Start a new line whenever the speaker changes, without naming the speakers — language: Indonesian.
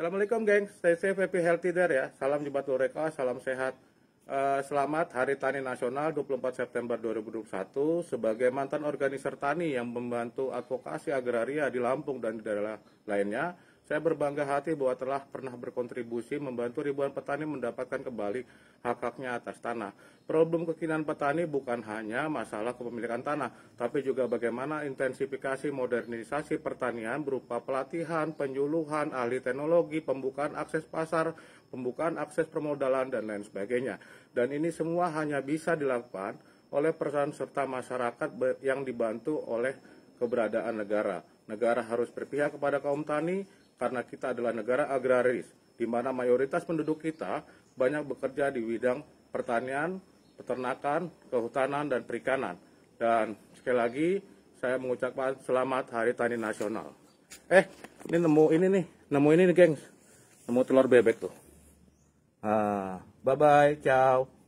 Assalamualaikum geng, stay safe, happy, healthy there ya. Salam jumpa Doreka, salam sehat. Eh, selamat Hari Tani Nasional 24 September 2021 sebagai mantan organisator tani yang membantu advokasi agraria di Lampung dan di daerah lainnya. Saya berbangga hati bahwa telah pernah berkontribusi membantu ribuan petani mendapatkan kembali hak-haknya atas tanah. Problem kekinian petani bukan hanya masalah kepemilikan tanah, tapi juga bagaimana intensifikasi modernisasi pertanian berupa pelatihan, penyuluhan, ahli teknologi, pembukaan akses pasar, pembukaan akses permodalan, dan lain sebagainya. Dan ini semua hanya bisa dilakukan oleh perusahaan serta masyarakat yang dibantu oleh keberadaan negara. Negara harus berpihak kepada kaum tani karena kita adalah negara agraris, di mana mayoritas penduduk kita banyak bekerja di bidang pertanian, peternakan, kehutanan, dan perikanan. Dan sekali lagi, saya mengucapkan selamat Hari Tani Nasional. Eh, ini nemu ini nih, nemu ini nih, gengs. Nemu telur bebek tuh. Ah, bye-bye, ciao.